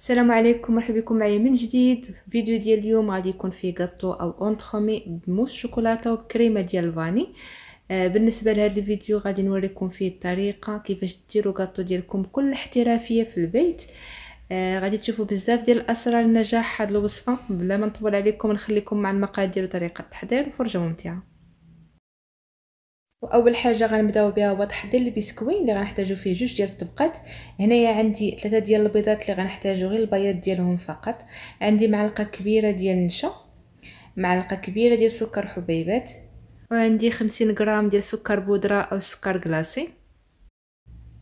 السلام عليكم مرحبا بكم معايا من جديد فيديو ديال اليوم غادي يكون فيه غاطو او اونترومي بموس شوكولاته وكريمه ديال الفاني آه بالنسبه لهذا الفيديو غادي نوريكم فيه الطريقه كيفاش ديروا غاطو ديالكم بكل احترافيه في البيت آه غادي تشوفوا بزاف ديال الاسرار نجاح هذه الوصفه بلا ما نطول عليكم نخليكم مع المقادير وطريقه التحضير وفرجه ممتعه واول حاجه غنبداو بها هو تحضير البسكوي اللي غنحتاجو فيه جوج ديال الطبقات هنايا عندي ثلاثه ديال البيضات اللي غنحتاجو غير البياض ديالهم فقط عندي معلقه كبيره ديال النشا معلقه كبيره ديال سكر حبيبات وعندي خمسين غرام ديال سكر بودره او سكر كلاصي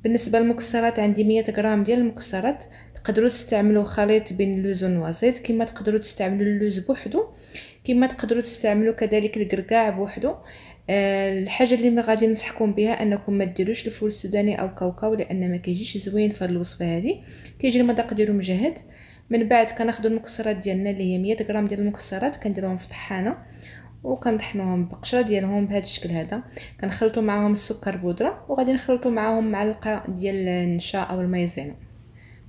بالنسبه للمكسرات عندي مية غرام ديال المكسرات تقدروا تستعملوا خليط بين اللوز والنوازيت كما تقدروا تستعملوا اللوز بوحدو كما تقدروا تستعملوا كذلك الكركاع بوحدو آه، الحاجه اللي ما غادي ننصحكم بها انكم ما ديروش الفول السوداني او كاوكاو لان ما كيجيش زوين في الوصفه هذه كيجي المذاق ديالو مجهد من بعد كناخذوا المكسرات ديالنا اللي هي 100 غرام ديال المكسرات كنديروهم في طحانه وكنطحنوهم بقشره ديالهم بهذا الشكل هذا كنخلطوا معاهم السكر بودره وغادي نخلطوا معاهم معلقه ديال النشا او المايزينا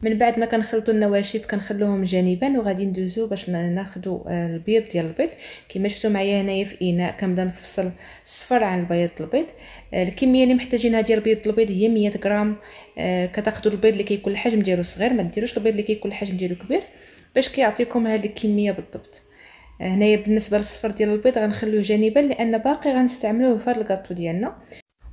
من بعد ما كنخلطوا النواشف كنخلوهم جانبا وغادي ندوزو باش ناخذوا آه، البيض ديال البيض كما شفتوا معايا هنايا في اناء كنبدا نفصل الصفر عن البيض البيض آه، الكميه اللي محتاجينها ديال البيض البيض هي 100 غرام آه، كتاخذوا البيض اللي كيكون الحجم ديالو صغير ما ديروش البيض اللي كيكون الحجم ديالو كبير باش كيعطيكم هذه الكميه بالضبط هنايا بالنسبه للصفر ديال البيض غنخلوه جانبا لان باقي غنستعملوه في هذا الكاطو ديالنا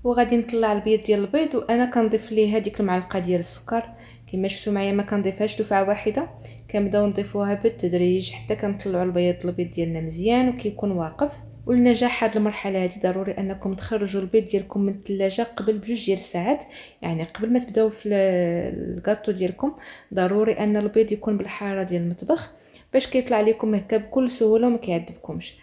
وغادي نطلع البيض ديال البيض وانا كنضيف ليه هذيك المعلقه ديال السكر كما شفتوا معايا ما كنضيفهاش دفعه واحده كنبداو نضيفوها بالتدريج حتى كنطلعوا البيض البيض ديالنا مزيان وكيكون واقف ولنجاح هاد المرحله هادي ضروري انكم تخرجوا البيض ديالكم من الثلاجه قبل بجوج ديال الساعات يعني قبل ما تبداو في الكاطو ديالكم ضروري ان البيض يكون بالحراره ديال المطبخ باش كيطلع لكم هكا بكل سهوله وما كيعذبكمش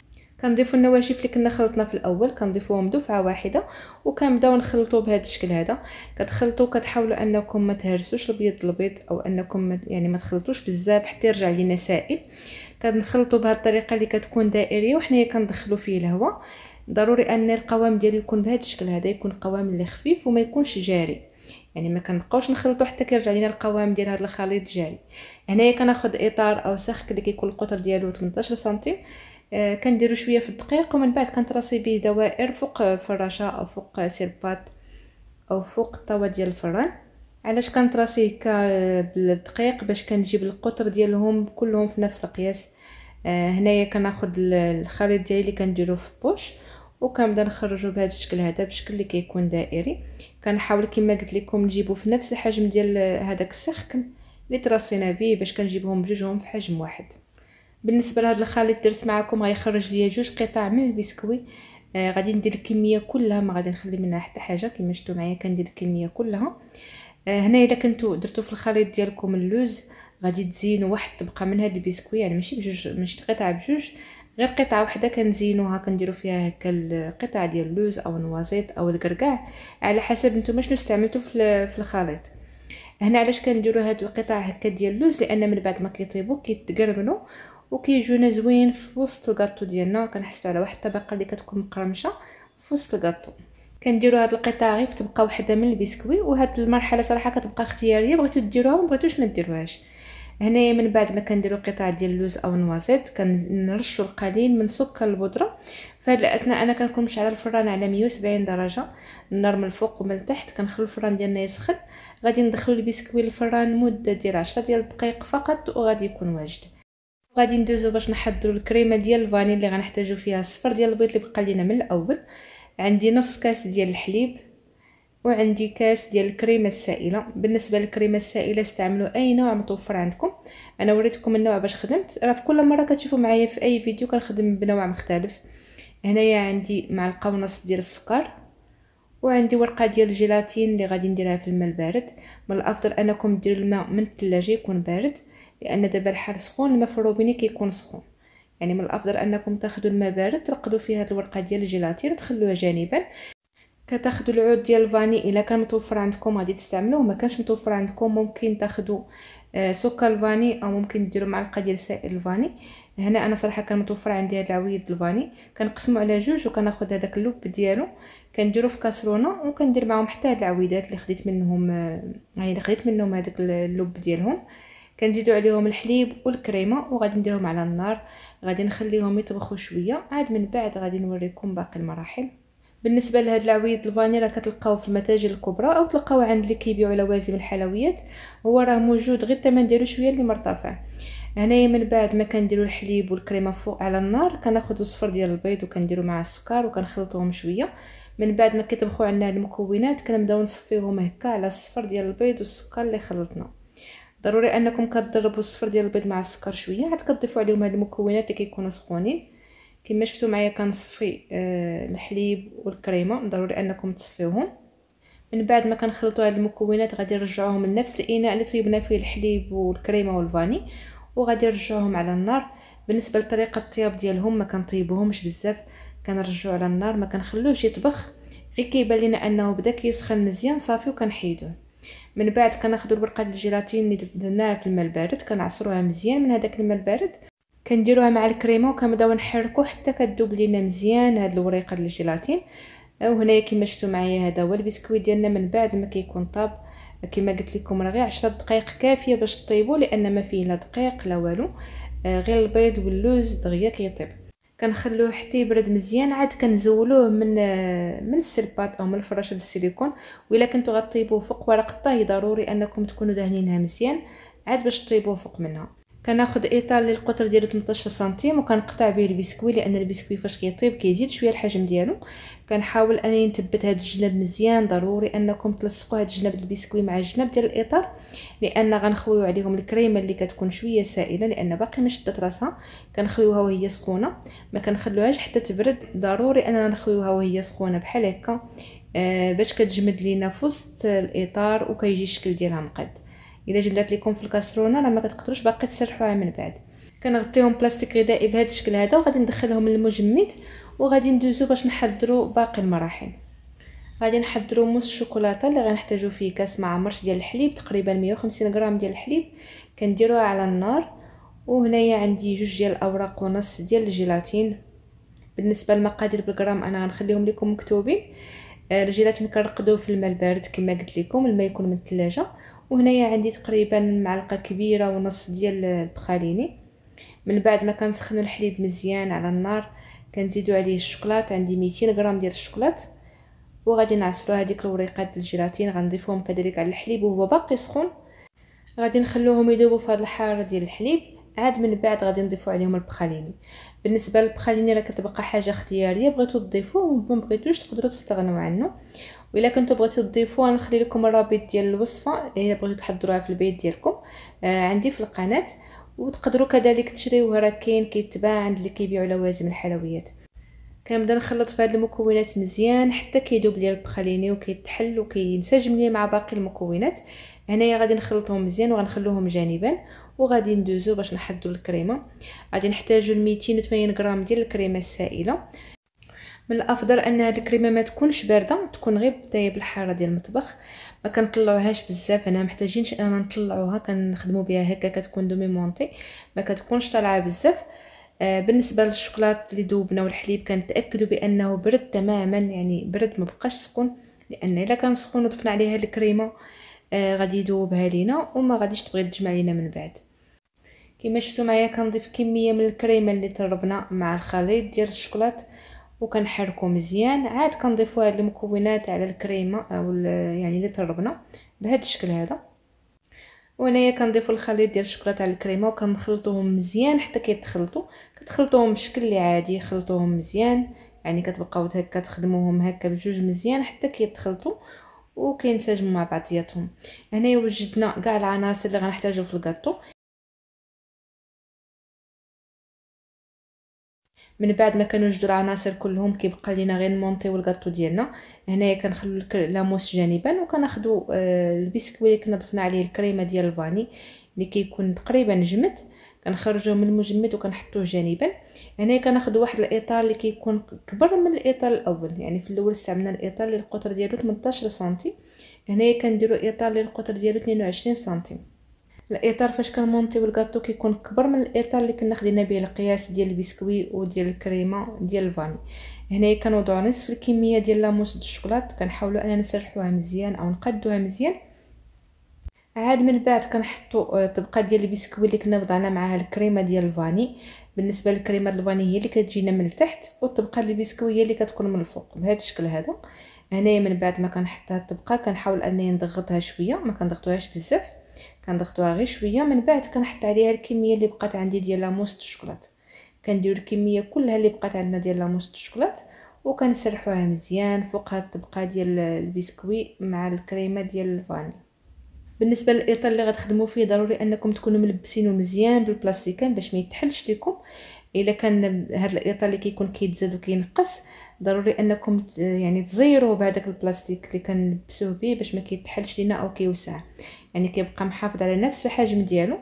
كنضيفوا النواشف اللي كنا خلطنا في الاول كنضيفوهم دفعه واحده وكنبداو نخلطوا بهذا الشكل هذا كتخلطوا كتحاولوا انكم ما تهرسوش البيض البيض او انكم يعني ما تخلطوش بزاف حتى يرجع لينا سائل كنخلطوا بهذه الطريقه اللي كتكون دائريه وحنايا كندخلوا فيه الهواء ضروري ان القوام ديالو يكون بهذا الشكل هذا يكون قوام اللي خفيف وما يكونش جاري يعني ما كنبقاوش نخلطو حتى كيرجع لينا القوام ديال هذا الخليط جاري هنايا كناخذ اطار او سخك اللي كيكون القطر ديالو 18 سنتيم آه، كنديرو شويه في الدقيق ومن بعد كنتراسي به دوائر فوق فراشه او فوق سيرباط او فوق الطاوه ديال الفران علاش كنطراسيه بالدقيق باش كنجيب القطر ديالهم كلهم في نفس القياس آه، هنايا كناخد الخليط ديالي اللي كنديرو في بوش وكنبدا نخرجو بهذا الشكل هذا بشكل اللي كيكون دائري كنحاول كما قلت لكم نجيبو في نفس الحجم ديال هذاك السخن اللي تراسينا به باش كنجيبهم بجوجهم في حجم واحد بالنسبه لهاد الخليط درت معكم غيخرج ليا جوج قطع من البسكوي آه غادي ندير الكميه كلها ما غادي نخلي منها حتى حاجه كما شفتوا معايا كندير الكميه كلها آه هنا الا كنتو درتو في الخليط ديالكم اللوز غادي تزينوا واحد الطبقه من هاد البسكوي يعني ماشي بجوج ماشي قطعه بجوج غير قطعه وحده كنزينوها كنديروا فيها هكا القطع ديال اللوز او النوازيت او الكركاع على حسب نتوما شنو استعملتوا في في الخليط هنا علاش كنديروا هاد القطع هكا ديال اللوز لان من بعد ما كيطيبوا كيتقرمنوا وكيجونا زوين في وسط الكاطو ديالنا كنحسوا على واحد الطبقه اللي كتكون مقرمشه في وسط الكاطو كنديروا هاد القطع غير تبقى وحده من البسكوي وهاد المرحله صراحه كتبقى اختياريه بغيتو ديروها وما بغيتوش ما ديروهاش هنايا من بعد ما كنديروا قطع ديال اللوز او النوازيت كنرشوا القليل من سكر البودره فهاد الاثناء انا كنكون مشعله الفران على 170 درجه النار من الفوق ومن التحت كنخلو الفران ديالنا يسخن غادي ندخلو البسكوي للفران مده ديال 10 ديال الدقائق فقط وغادي يكون واجد غادي ندوزو باش نحضروا الكريمه ديال الفاني اللي غنحتاجو فيها الصفر ديال البيض اللي بقى لينا من الاول عندي نص كاس ديال الحليب وعندي كاس ديال الكريمه السائله بالنسبه للكريمه السائله استعملوا اي نوع متوفر عندكم انا وريتكم النوع باش خدمت راه في كل مره كتشوفوا معايا في اي فيديو كنخدم بنوع مختلف هنايا عندي معلقه ونص ديال السكر وعندي ورقه ديال الجيلاتين اللي غادي نديرها في الماء البارد من الافضل انكم ديروا الماء من الثلاجه يكون بارد لان دابا الحال سخون الماء في الروبيني كيكون سخون يعني من الافضل انكم تاخذوا الماء بارد ترقدوا فيه هذه الورقه ديال الجيلاتين وتخلوها جانبا كتاخذوا العود ديال الفاني الا كان متوفر عندكم غادي تستعملوه ما كانش متوفر عندكم ممكن تاخذوا آه، سكر الفاني او ممكن ديروا معلقه ديال سائل الفاني هنا انا صراحه كان متوفر عندي هاد العويد الفاني كنقسمو على جوج وكناخذ هذاك اللب ديالو كنديرو في كاسرونه وكندير معاهم حتى هاد العويدات اللي خديت منهم آه، يعني خديت منهم هذاك اللب ديالهم كنزيدو عليهم الحليب والكريمه وغادي نديرهم على النار غادي نخليهم يطبخوا شويه عاد من بعد غادي نوريكم باقي المراحل بالنسبه لهاد العويد الفانيلا كتلقاوه في المتاجر الكبرى او تلقاوه عند اللي كيبيعوا لوازم الحلويات هو راه موجود غير الثمن ديالو شويه اللي مرتفع هنايا من بعد ما كنديروا الحليب والكريمه فوق على النار كناخذوا الصفر ديال البيض وكنديروا معاه السكر وكنخلطوهم شويه من بعد ما كيطبخوا عندنا المكونات كنبداو نصفيهم هكا على الصفر ديال البيض والسكر اللي خلطنا ضروري انكم كتضربوا الصفر ديال البيض مع السكر شويه عاد كتضيفوا عليهم هاد المكونات اللي كيكونوا سخونين كما شفتوا معايا كنصفي آه، الحليب والكريمه ضروري انكم تصفيوهم من بعد ما كنخلطوا هاد المكونات غادي نرجعوهم لنفس الاناء اللي طيبنا فيه الحليب والكريمه والفاني وغادي نرجعوهم على النار بالنسبه لطريقه الطياب ديالهم ما كنطيبوهمش بزاف كنرجعو على النار ما كنخلوهش يطبخ غير كيبان لينا انه بدا كيسخن مزيان صافي وكنحيدوه من بعد كناخذوا الورقه الجيلاتين اللي درناها في الماء البارد كنعصروها مزيان من هذاك الماء البارد كنديروها مع الكريمه وكنبداو نحركو حتى كدوب لينا مزيان هاد الوريقه الجيلاتين وهنايا كما شفتوا معايا هذا هو البسكويت ديالنا من بعد ما كيكون طاب كما قلت لكم راه غير 10 دقائق كافيه باش طيبوا لان ما فيه لا دقيق لا والو آه، غير البيض واللوز دغيا كيطيب كنخلوه حتى يبرد مزيان عاد كنزولوه من من السلبات او من الفراشه السيليكون وإلا كنتو غطيبوه فوق ورق الطهي ضروري انكم تكونوا دهنينها مزيان عاد باش طيبوه فوق منها كناخذ ايطال القطر ديالو 18 سنتيم وكنقطع به البسكوي لان البسكوي فاش كيطيب كيزيد شويه الحجم ديالو كنحاول انني نثبت هاد الجناب مزيان ضروري انكم تلصقوا هاد الجناب البسكوي مع الجناب ديال الايطال لان غنخويو عليهم الكريمه اللي كتكون شويه سائله لان باقي ما شدت راسها كنخويوها وهي سخونه ما كنخلوهاش حتى تبرد ضروري اننا نخويوها وهي سخونه بحال هكا آه، باش كتجمد لينا في وسط الاطار وكيجي الشكل ديالها مقاد الا جبدات لكم في الكاسرونه راه ما كتقدروش باقي تسرحوها من بعد كنغطيهم بلاستيك غذائي بهذا الشكل هذا وغادي ندخلهم للمجمد وغادي ندوزو باش نحضروا باقي المراحل غادي نحضروا موس الشوكولاته اللي غنحتاجو فيه كاس معمرش ديال الحليب تقريبا 150 غرام ديال الحليب كنديروها على النار وهنايا عندي جوج ديال الاوراق ونص ديال الجيلاتين بالنسبه للمقادير بالغرام انا غنخليهم لكم مكتوبين الجيلاتين كنرقدوه في الماء البارد كما قلت لكم الماء يكون من الثلاجه وهنايا عندي تقريبا معلقه كبيره ونص ديال البخاليني من بعد ما كنسخنوا الحليب مزيان على النار كنزيدوا عليه الشوكولات عندي 200 غرام ديال الشوكولات وغادي نعصروا هذيك الوريقات الجيلاتين غنضيفهم كذلك على الحليب وهو باقي سخون غادي نخلوهم يذوبوا في هذا الحار ديال الحليب عاد من بعد غادي نضيفوا عليهم البخاليني بالنسبه للبخاليني راه كتبقى حاجه اختياريه بغيتو تضيفوه وما بغيتوش تقدروا تستغنوا عنه وإلا كنتو بغيتو تضيفوه نخلي لكم الرابط ديال الوصفه الا بغيتو تحضروها في البيت ديالكم آه عندي في القناه وتقدروا كذلك تشريوه راه كاين كيتباع عند اللي كيبيعوا لوازم الحلويات كنبدا نخلط في هاد المكونات مزيان حتى كيدوب ليا البخاليني وكيتحل وكينسجم ليا مع باقي المكونات هنايا غادي نخلطهم مزيان وغنخلوهم جانبا وغادي ندوزو باش نحضو الكريمه غادي نحتاجو 280 غرام ديال الكريمه السائله من الافضل ان هاد الكريمه ما تكونش بارده تكون غير بدايه بالحاره ديال المطبخ ما كنطلعوهاش بزاف انا محتاجينش اننا نطلعوها كنخدمو بها هكا كتكون دومي مونتي ما كتكونش طالعه بزاف آه، بالنسبه للشوكولات اللي ذوبنا والحليب كنتاكدوا بانه برد تماما يعني برد ما بقاش سخون لان الا كان سخون وضفنا عليها الكريمه آه، غادي يذوبها لينا وما غاديش تبغي تجمع لينا من بعد كما شفتوا معايا كنضيف كميه من الكريمه اللي طربنا مع الخليط ديال الشوكولات وكنحركو مزيان عاد كنضيفوا هاد المكونات على الكريمه او يعني اللي طربنا بهذا الشكل هذا وهنايا كنضيفوا الخليط ديال الشوكولات على الكريمه وكنخلطوهم مزيان حتى كيتخلطوا كتخلطوهم بشكل اللي عادي خلطوهم مزيان يعني كتبقاو هكا تخدموهم هكا بجوج مزيان حتى كيتخلطوا وكينسجموا مع بعضياتهم هنايا وجدنا كاع العناصر اللي غنحتاجو في الكاطو من بعد ما كنوجدوا العناصر كلهم كيبقى لينا غير نمونطيو الكاطو ديالنا هنايا كنخلو لاموس جانبا وكناخذوا آه، البسكويت اللي كنا ضفنا عليه الكريمه ديال الفاني اللي كيكون تقريبا جمد كنخرجوه من المجمد وكنحطوه جانبا هنا كناخذ واحد الاطار اللي كيكون كبر من الاطار الاول يعني في الاول استعملنا الاطار اللي القطر ديالو 18 سنتي هنايا كنديرو اطار اللي القطر ديالو 22 سنتي الاطار فاش كنمونطيو الكاطو كيكون كبر من الاطار اللي كنا خدينا به القياس ديال البسكوي وديال الكريمه ديال الفاني هنايا كنوضعو نصف الكميه ديال لاموس د الشوكولات كنحاولوا اننا نسرحوها مزيان او نقادوها مزيان عاد من بعد كنحطو الطبقه آه، ديال البسكويت اللي كنا وضعنا معاها الكريمه ديال الفاني بالنسبه للكريمه الفاني هي اللي كتجينا من التحت والطبقه البسكويت هي اللي كتكون من الفوق بهذا الشكل هذا هنايا من بعد ما كنحط هاد الطبقه كنحاول انني نضغطها شويه ما كنضغطوهاش بزاف كنضغطوها غير شويه من بعد كنحط عليها الكميه اللي بقات عندي ديال لاموس الشوكولات كندير الكميه كلها اللي بقات عندنا ديال لاموس الشوكولات وكنسرحوها مزيان فوق هاد الطبقه ديال البسكويت مع الكريمه ديال الفاني بالنسبه للاطار اللي غتخدموا فيه ضروري انكم تكونوا ملبسينه مزيان بالبلاستيكان باش ما يتحلش لكم الا كان هذا الاطار اللي كيكون كيتزاد وكينقص ضروري انكم يعني تزيروه بهذاك البلاستيك اللي كنلبسوه به باش ما كيتحلش لينا او كيوسع يعني كيبقى محافظ على نفس الحجم ديالو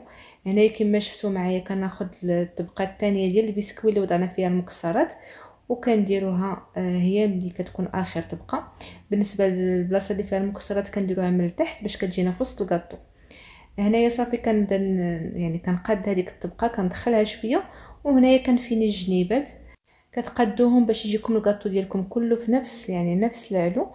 هنايا يعني كما شفتوا معايا كناخذ الطبقه الثانيه ديال البسكويت اللي وضعنا فيها المكسرات وكنديروها آه، هي اللي كتكون اخر طبقه بالنسبه للبلاصه اللي فيها المكسرات كنديروها من التحت باش كتجينا في وسط الكاطو هنايا صافي كنبدا يعني كنقاد هذيك الطبقه كندخلها شويه وهنايا كنفيني الجنيبات كتقادوهم باش يجيكم الكاطو ديالكم كله في نفس يعني نفس العلو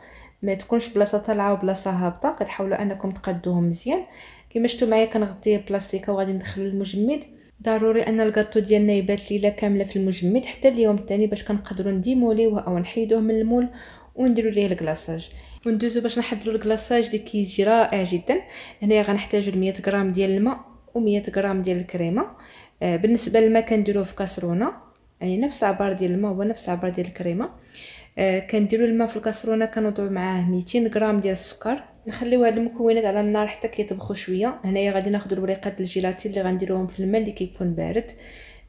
ما تكونش بلاصه طالعه وبلاصه هابطه كتحاولوا انكم تقادوهم مزيان كما شفتوا معايا كنغطيه بلاستيكه وغادي ندخلو المجمد ضروري ان الكاطو ديالنا يبات ليله كامله في المجمد حتى اليوم الثاني باش كنقدروا نديموليوه او نحيدوه من المول ونديروا ليه الكلاصاج وندوزو باش نحضروا الكلاصاج اللي كيجي رائع جدا هنايا غنحتاجو 100 غرام ديال الماء و100 غرام ديال الكريمه آه، بالنسبه للماء كنديروه في كاسرونه يعني نفس العبار ديال الماء هو نفس العبار ديال الكريمه آه، كنديروا الماء في الكاسرونه كنوضعوا معاه 200 غرام ديال السكر نخليو هاد المكونات على النار حتى كيطبخوا شويه هنايا غادي ناخذ الوريقات الجيلاتين اللي غنديروهم في الماء اللي كيكون بارد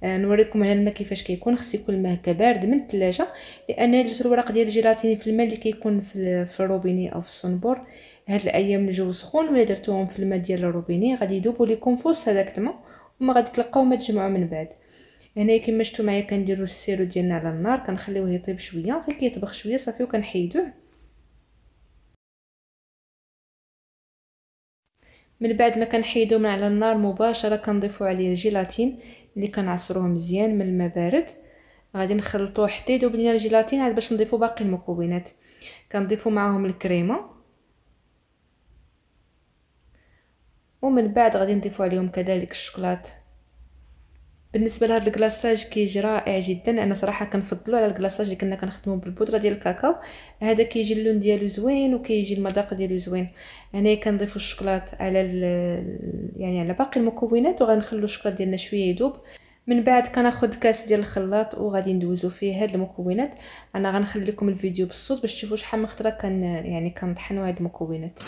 آه نوريكم هنا الماء كيفاش كيكون خص يكون الماء هكا بارد من الثلاجه لان هاد الوراق ديال الجيلاتين في الماء اللي كيكون في, الروبيني او في الصنبور هاد الايام الجو سخون ولا درتوهم في الماء ديال الروبيني غادي يذوبوا لكم في وسط هذاك الماء وما غادي تلقاو ما تجمعوا من بعد هنايا كما شفتوا معايا كنديروا السيرو ديالنا على النار كنخليوه يطيب شويه غير كيطبخ شويه صافي وكنحيدوه من بعد ما كنحيدو من على النار مباشره كنضيفو عليه الجيلاتين اللي كنعصروه مزيان من الماء بارد غادي نخلطوه حتى يذوب لينا الجيلاتين عاد باش نضيفو باقي المكونات كنضيفو معاهم الكريمه ومن بعد غادي نضيفو عليهم كذلك الشوكولات بالنسبه لهاد الكلاصاج كيجي رائع جدا انا صراحه كنفضلو على الكلاصاج اللي كنا كنخدمو بالبودره ديال الكاكاو هذا كيجي اللون ديالو زوين وكيجي المذاق ديالو زوين هنايا كنضيفو الشوكولات على يعني على باقي المكونات وغنخلو الشوكولات ديالنا شويه يذوب من بعد كناخد كاس ديال الخلاط وغادي ندوزو فيه هاد المكونات انا غنخلي لكم الفيديو بالصوت باش تشوفوا شحال من خطره كان يعني كنطحنوا هاد المكونات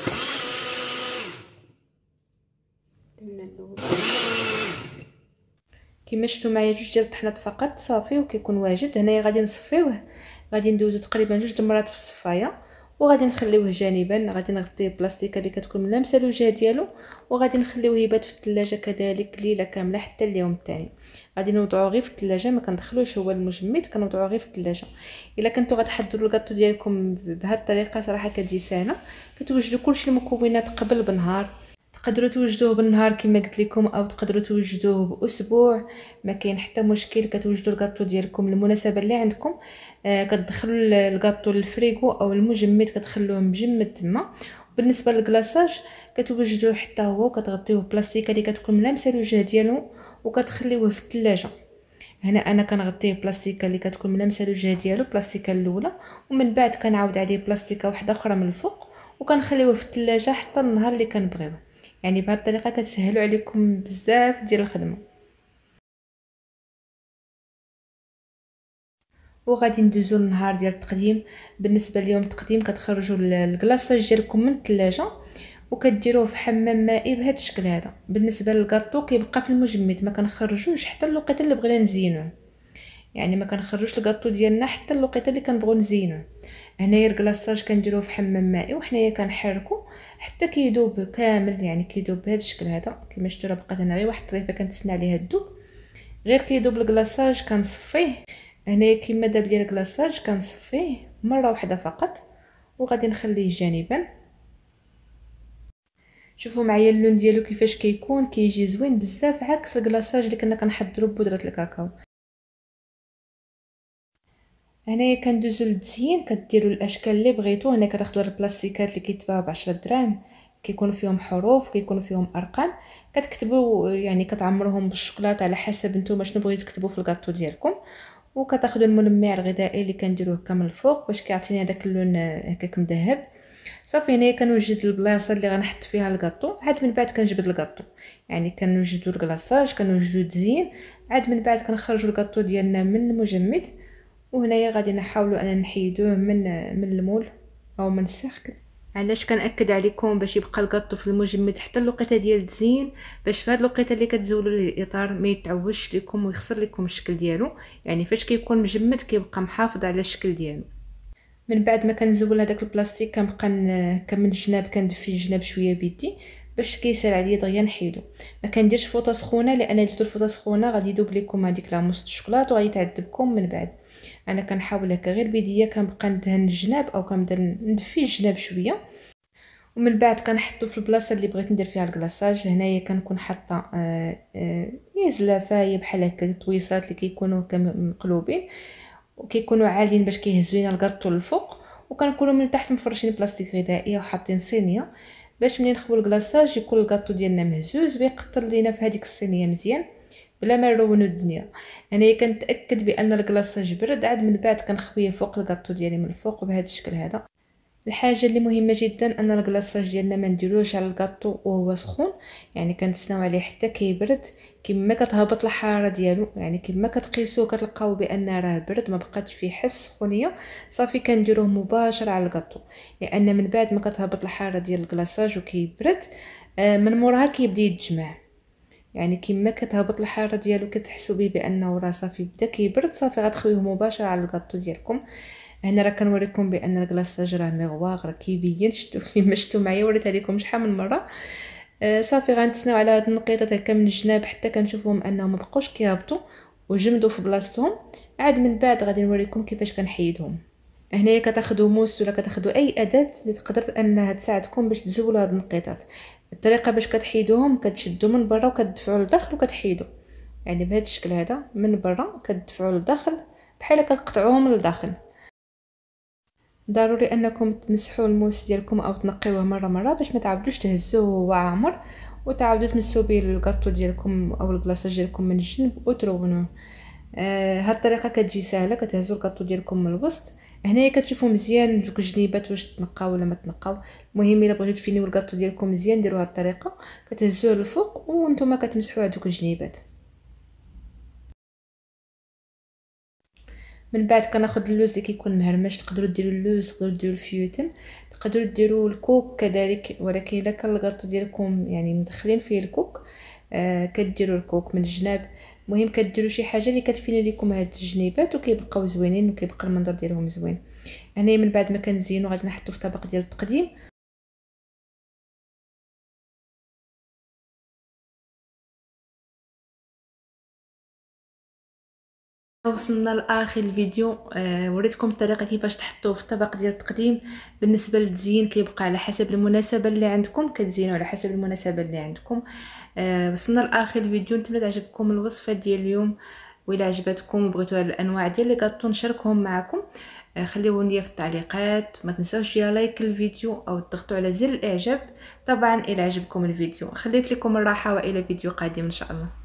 كما شفتوا معايا جوج ديال الطحنات فقط صافي وكيكون واجد هنايا غادي نصفيوه غادي ندوزو تقريبا جوج المرات في الصفايه وغادي نخليوه جانبا غادي نغطيه بلاستيكه اللي كتكون ملامسه الوجه ديالو وغادي نخليوه يبات في الثلاجه كذلك ليله كامله حتى اليوم الثاني غادي نوضعوه غير في الثلاجه ما كندخلوش هو المجمد كنوضعوه غير في الثلاجه الا كنتو غتحضروا الكاطو ديالكم بهذه الطريقه صراحه كتجي ساهله كتوجدوا كلشي المكونات قبل بنهار تقدروا توجدوه بالنهار كما قلت لكم او تقدروا توجدوه باسبوع ما كاين حتى مشكل كتوجدوا الكاطو ديالكم المناسبه اللي عندكم آه كتدخلوا الكاطو للفريكو او المجمد كتخلوه مجمد تما بالنسبه للكلاصاج كتوجدوه حتى هو كتغطيوه بلاستيكه اللي كتكون ملامسه الوجه ديالو وكتخليوه في الثلاجه هنا انا كنغطيه بلاستيكه اللي كتكون ملامسه الوجه ديالو بلاستيكه الاولى ومن بعد كنعاود عليه بلاستيكه واحده اخرى من الفوق وكنخليوه في الثلاجه حتى النهار اللي كنبغيوه يعني بهذه الطريقه كتسهلوا عليكم بزاف ديال الخدمه وغادي ندوزو النهار ديال التقديم بالنسبه ليوم التقديم كتخرجوا الكلاصاج ديالكم من الثلاجه وكديروه في حمام مائي بهذا الشكل هذا بالنسبه للكاطو كيبقى في المجمد ما كنخرجوش حتى الوقيته اللي بغينا نزينوه يعني ما كنخرجوش الكاطو ديالنا حتى الوقيته اللي كنبغيو نزينوه هنايا الكلاصاج كنديرو في حمام مائي وحنايا كنحركو حتى كيدوب كامل يعني كيدوب بهذا الشكل هذا كما شفتوا راه بقات هنا غير واحد الطريفه كنتسنى عليها الذوب غير كيدوب الكلاصاج كنصفيه هنايا كما داب ليا الكلاصاج كنصفيه مره واحده فقط وغادي نخليه جانبا شوفوا معايا اللون ديالو كيفاش كيكون كيجي زوين بزاف عكس الكلاصاج اللي كنا كنحضروا ببودره الكاكاو هنايا كندوزو للتزيين كديروا الاشكال اللي بغيتو هنا كتاخذوا البلاستيكات اللي كيتباعوا ب 10 دراهم كيكونوا فيهم حروف كيكونوا فيهم ارقام كتكتبوا يعني كتعمروهم بالشوكولاته على حسب نتوما شنو بغيتو تكتبوا في الكاطو ديالكم وكتاخذوا الملمع الغذائي اللي كنديروه كامل الفوق باش كيعطيني هذاك اللون هكاك مذهب صافي هنايا كنوجد البلاصه اللي غنحط فيها الكاطو عاد من بعد كنجبد الكاطو يعني كنوجدوا الكلاصاج كنوجدوا التزيين عاد من بعد كنخرجوا الكاطو ديالنا من المجمد وهنايا غادي نحاولوا اننا نحيدوه من من المول او من السيرك علاش كنأكد عليكم باش يبقى الكاطو في المجمد حتى الوقيته ديال التزيين باش في هاد الوقيته اللي كتزولوا ليه الاطار ما يتعوجش لكم ويخسر لكم الشكل ديالو يعني فاش كيكون مجمد كيبقى محافظ على الشكل ديالو من بعد ما كنزول هذاك البلاستيك كنبقى كمن الجناب كندفي الجناب شويه بيدي باش كيسال عليا دغيا نحيدو ما كنديرش فوطه سخونه لان درتو الفوطه سخونه غادي يذوب لكم هذيك لاموس الشوكولاط وغادي يتعذبكم من بعد انا كنحاول هكا غير بيديا كنبقى ندهن الجناب او كنبدا ندفي الجناب شويه ومن بعد كنحطو في البلاصه اللي بغيت ندير فيها الكلاصاج هنايا كنكون حاطه لي آه، آه، زلافايه بحال هكا طويصات اللي كيكونوا مقلوبين وكيكونوا عاليين باش كيهزوا لينا الكاطو للفوق وكنكونوا من تحت مفرشين بلاستيك غذائيه وحاطين صينيه باش ملي نخبو الكلاصاج يكون الكاطو ديالنا مهزوز ويقطر لينا في هذيك الصينيه مزيان بلا ما نلونو الدنيا انايا إيه يعني كنتاكد بان الكلاصاج برد عاد من بعد كنخويه فوق الكاطو ديالي من الفوق بهذا الشكل هذا الحاجه اللي مهمه جدا ان الكلاصاج ديالنا ما نديروش على الكاطو وهو سخون يعني كنتسناو عليه حتى كيبرد كما كتهبط الحراره ديالو يعني كما كتقيسوه كتلقاو بان راه برد ما بقاتش فيه حس سخونيه صافي كنديروه مباشره على الكاطو لان من بعد ما كتهبط الحراره ديال الكلاصاج وكيبرد آه، من موراها كيبدا يتجمع يعني كما كتهبط الحراره ديالو كتحسوا به بانه راه صافي بدا كيبرد صافي غتخويه مباشره على الكاطو ديالكم هنا راه كنوريكم بان الكلاصاج راه ميغواغ راه كيبين شتو كيما شتو معايا وريتها لكم شحال من مره آه، صافي غنتسناو على هاد النقيطات هكا من الجناب حتى كنشوفهم انهم مبقوش كيهبطوا وجمدوا في بلاصتهم عاد من بعد غادي نوريكم كيفاش كنحيدهم هنايا كتاخذوا موس ولا كتاخذوا اي اداه اللي تقدر انها تساعدكم باش تزولوا هاد النقيطات الطريقه باش كتحيدوهم كتشدو من برا وكتدفعو لداخل وكتحيدو يعني بهذا الشكل هذا من برا كتدفعو لداخل بحال كتقطعوهم لداخل ضروري انكم تمسحوا الموس ديالكم او تنقيوه مره مره باش ما تعاودوش تهزوه وهو عامر وتعاودوا تمسوا به الكاطو ديالكم او البلاصه ديالكم من الجنب وترونوه آه هاد الطريقه كتجي سهله كتهزوا الكاطو ديالكم من الوسط هنايا كتشوفوا مزيان دوك الجليبات واش تنقاو ولا ما تنقاو المهم الا بغيتو تفينيو الكاطو ديالكم مزيان ديروا هاد الطريقه كتهزوه للفوق وانتم كتمسحوا هادوك الجليبات من بعد كناخذ اللوز اللي كيكون مهرمش تقدروا ديروا اللوز تقدروا ديروا الفيوتن تقدروا ديروا الكوك كذلك ولكن الا كان الكاطو ديالكم يعني مدخلين فيه الكوك آه كديروا الكوك من الجناب مهم كديروا شي حاجه اللي كتفينا لكم هاد الجنيبات وكيبقاو زوينين وكيبقى المنظر ديالهم زوين هنايا من بعد ما كنزينو غادي نحطو في طبق ديال التقديم وصلنا لاخر الفيديو آه وريتكم الطريقه كيفاش تحطوه في الطبق ديال التقديم بالنسبه للتزيين كيبقى على حسب المناسبه اللي عندكم كتزينوا على حسب المناسبه اللي عندكم آه وصلنا لاخر الفيديو نتمنى تعجبكم الوصفه ديال اليوم وإلا عجبتكم وبغيتوا الانواع ديال لي كاطو نشاركهم معكم آه خليوه في التعليقات ما تنساوش يا لايك الفيديو او تضغطوا على زر الاعجاب طبعا الى عجبكم الفيديو خليت لكم الراحه والى فيديو قادم ان شاء الله